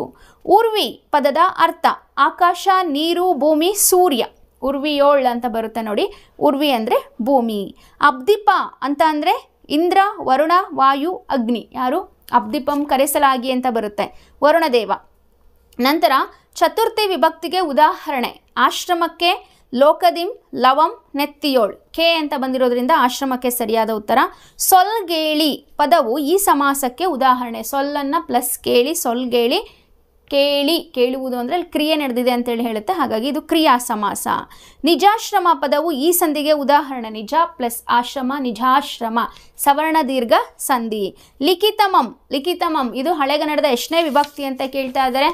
ಉರ್ವಿ ಪದದ ಅರ್ಥ ಆಕಾಶ ನೀರು ಭೂಮಿ ಸೂರ್ಯ ಉರ್ವಿಯೋಳ್ ಅಂತ ಬರುತ್ತೆ ನೋಡಿ ಉರ್ವಿ ಅಂದರೆ ಭೂಮಿ ಅಬ್ದಿಪ ಅಂತ ಅಂದರೆ ಇಂದ್ರ ವರುಣ ವಾಯು ಅಗ್ನಿ ಯಾರು ಅಬ್ದಿಪಂ ಕರೆಸಲಾಗಿ ಅಂತ ಬರುತ್ತೆ ವರುಣದೇವ ನಂತರ ಚತುರ್ಥಿ ವಿಭಕ್ತಿಗೆ ಉದಾಹರಣೆ ಆಶ್ರಮಕ್ಕೆ ಲೋಕದಿಂ ಲವಂ ನೆತ್ತಿಯೋಳ್ ಕೆ ಅಂತ ಬಂದಿರೋದ್ರಿಂದ ಆಶ್ರಮಕ್ಕೆ ಸರಿಯಾದ ಉತ್ತರ ಸೊಲ್ಗೇಳಿ ಪದವು ಈ ಸಮಾಸಕ್ಕೆ ಉದಾಹರಣೆ ಸೊಲ್ಲನ್ನು ಪ್ಲಸ್ ಕೇಳಿ ಸೊಲ್ಗೇಳಿ ಕೇಳಿ ಕೇಳುವುದು ಅಂದರೆ ಅಲ್ಲಿ ಕ್ರಿಯೆ ನಡೆದಿದೆ ಅಂತೇಳಿ ಹೇಳುತ್ತೆ ಹಾಗಾಗಿ ಇದು ಕ್ರಿಯಾ ಸಮಾಸ ನಿಜಾಶ್ರಮ ಪದವು ಈ ಸಂಧಿಗೆ ಉದಾಹರಣೆ ನಿಜ ಪ್ಲಸ್ ಆಶ್ರಮ ನಿಜಾಶ್ರಮ ಸವರ್ಣ ದೀರ್ಘ ಸಂಧಿ ಲಿಖಿತಮಂ ಲಿಖಿತಮಂ ಇದು ಹಳೆಗನ್ನಡದ ಎಷ್ಟನೇ ವಿಭಕ್ತಿ ಅಂತ ಕೇಳ್ತಾ ಇದ್ದಾರೆ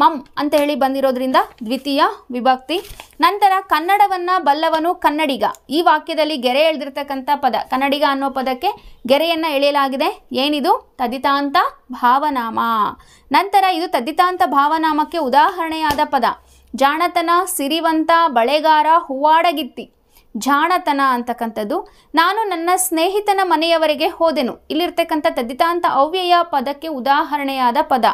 ಮಮ್ ಅಂತ ಹೇಳಿ ಬಂದಿರೋದ್ರಿಂದ ದ್ವಿತೀಯ ವಿಭಕ್ತಿ ನಂತರ ಕನ್ನಡವನ್ನು ಬಲ್ಲವನು ಕನ್ನಡಿಗ ಈ ವಾಕ್ಯದಲ್ಲಿ ಗೆರೆ ಎಳೆದಿರ್ತಕ್ಕಂಥ ಪದ ಕನ್ನಡಿಗ ಅನ್ನೋ ಪದಕ್ಕೆ ಗೆರೆಯನ್ನು ಎಳೆಯಲಾಗಿದೆ ಏನಿದು ತದಿತಾಂತ ಭಾವನಾಮ ನಂತರ ಇದು ತದಿತಾಂತ ಭಾವನಾಮಕ್ಕೆ ಉದಾಹರಣೆಯಾದ ಪದ ಜಾಣತನ ಸಿರಿವಂತ ಬಳೆಗಾರ ಹೂವಾಡಗಿತ್ತಿ ಜಾಣತನ ಅಂತಕ್ಕಂಥದ್ದು ನಾನು ನನ್ನ ಸ್ನೇಹಿತನ ಮನೆಯವರೆಗೆ ಹೋದೆನು ಇಲ್ಲಿರ್ತಕ್ಕಂಥ ತದ್ದಿತಾಂತ ಅವ್ಯಯ ಪದಕ್ಕೆ ಉದಾಹರಣೆಯಾದ ಪದ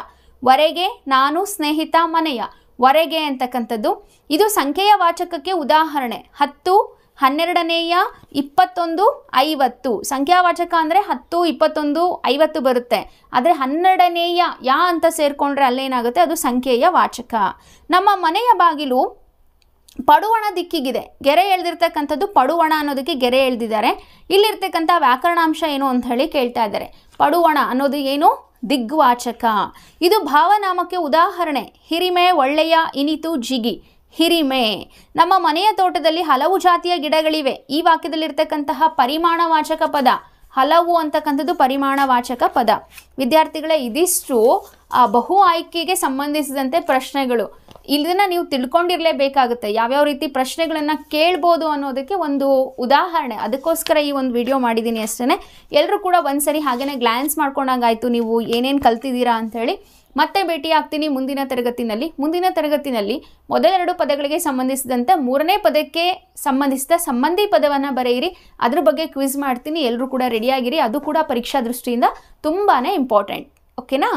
ವರೆಗೆ ನಾನು ಸ್ನೇಹಿತ ಮನೆಯ ವರೆಗೆ ಅಂತಕ್ಕಂಥದ್ದು ಇದು ಸಂಖ್ಯೆಯ ವಾಚಕಕ್ಕೆ ಉದಾಹರಣೆ ಹತ್ತು ಹನ್ನೆರಡನೆಯ ಇಪ್ಪತ್ತೊಂದು ಐವತ್ತು ವಾಚಕ ಅಂದರೆ ಹತ್ತು ಇಪ್ಪತ್ತೊಂದು ಐವತ್ತು ಬರುತ್ತೆ ಆದರೆ ಹನ್ನೆರಡನೆಯ ಯಾ ಅಂತ ಸೇರಿಕೊಂಡ್ರೆ ಅಲ್ಲೇನಾಗುತ್ತೆ ಅದು ಸಂಖ್ಯೆಯ ವಾಚಕ ನಮ್ಮ ಮನೆಯ ಬಾಗಿಲು ಪಡುವಣ ದಿಕ್ಕಿಗಿದೆ ಗೆರೆ ಎಳ್ದಿರ್ತಕ್ಕಂಥದ್ದು ಪಡುವಣ ಅನ್ನೋದಕ್ಕೆ ಗೆರೆ ಎಳೆದಿದ್ದಾರೆ ಇಲ್ಲಿರ್ತಕ್ಕಂಥ ವ್ಯಾಕರಣಾಂಶ ಏನು ಅಂತ ಹೇಳಿ ಕೇಳ್ತಾ ಇದ್ದಾರೆ ಪಡುವಣ ಅನ್ನೋದು ಏನು ದಿಗ್ವಾಚಕ ಇದು ಭಾವನಾಮಕ್ಕೆ ಉದಾಹರಣೆ ಹಿರಿಮೆ ಒಳ್ಳೆಯ ಇನಿತು ಜಿಗಿ ಹಿರಿಮೆ ನಮ್ಮ ಮನೆಯ ತೋಟದಲ್ಲಿ ಹಲವು ಜಾತಿಯ ಗಿಡಗಳಿವೆ ಈ ವಾಕ್ಯದಲ್ಲಿರ್ತಕ್ಕಂತಹ ಪರಿಮಾಣವಾಚಕ ಪದ ಹಲವು ಅಂತಕ್ಕಂಥದ್ದು ಪರಿಮಾಣವಾಚಕ ಪದ ವಿದ್ಯಾರ್ಥಿಗಳೇ ಇದಿಷ್ಟು ಬಹು ಆಯ್ಕೆಗೆ ಸಂಬಂಧಿಸಿದಂತೆ ಪ್ರಶ್ನೆಗಳು ಇದನ್ನು ನೀವು ತಿಳ್ಕೊಂಡಿರಲೇಬೇಕಾಗುತ್ತೆ ಯಾವ್ಯಾವ ರೀತಿ ಪ್ರಶ್ನೆಗಳನ್ನು ಕೇಳ್ಬೋದು ಅನ್ನೋದಕ್ಕೆ ಒಂದು ಉದಾಹರಣೆ ಅದಕ್ಕೋಸ್ಕರ ಈ ಒಂದು ವಿಡಿಯೋ ಮಾಡಿದ್ದೀನಿ ಅಷ್ಟೇ ಎಲ್ಲರೂ ಕೂಡ ಒಂದ್ಸರಿ ಸರಿ ಹಾಗೇನೆ ಗ್ಲ್ಯಾನ್ಸ್ ಮಾಡ್ಕೊಂಡಂಗಾಯಿತು ನೀವು ಏನೇನು ಕಲ್ತಿದ್ದೀರಾ ಅಂಥೇಳಿ ಮತ್ತೆ ಭೇಟಿಯಾಗ್ತೀನಿ ಮುಂದಿನ ತರಗತಿನಲ್ಲಿ ಮುಂದಿನ ತರಗತಿನಲ್ಲಿ ಮೊದಲೆರಡು ಪದಗಳಿಗೆ ಸಂಬಂಧಿಸಿದಂಥ ಮೂರನೇ ಪದಕ್ಕೆ ಸಂಬಂಧಿಸಿದ ಸಂಬಂಧಿ ಪದವನ್ನು ಬರೆಯಿರಿ ಅದ್ರ ಬಗ್ಗೆ ಕ್ವಿಝ್ ಮಾಡ್ತೀನಿ ಎಲ್ಲರೂ ಕೂಡ ರೆಡಿಯಾಗಿರಿ ಅದು ಕೂಡ ಪರೀಕ್ಷಾ ದೃಷ್ಟಿಯಿಂದ ತುಂಬಾ ಇಂಪಾರ್ಟೆಂಟ್ ಓಕೆನಾ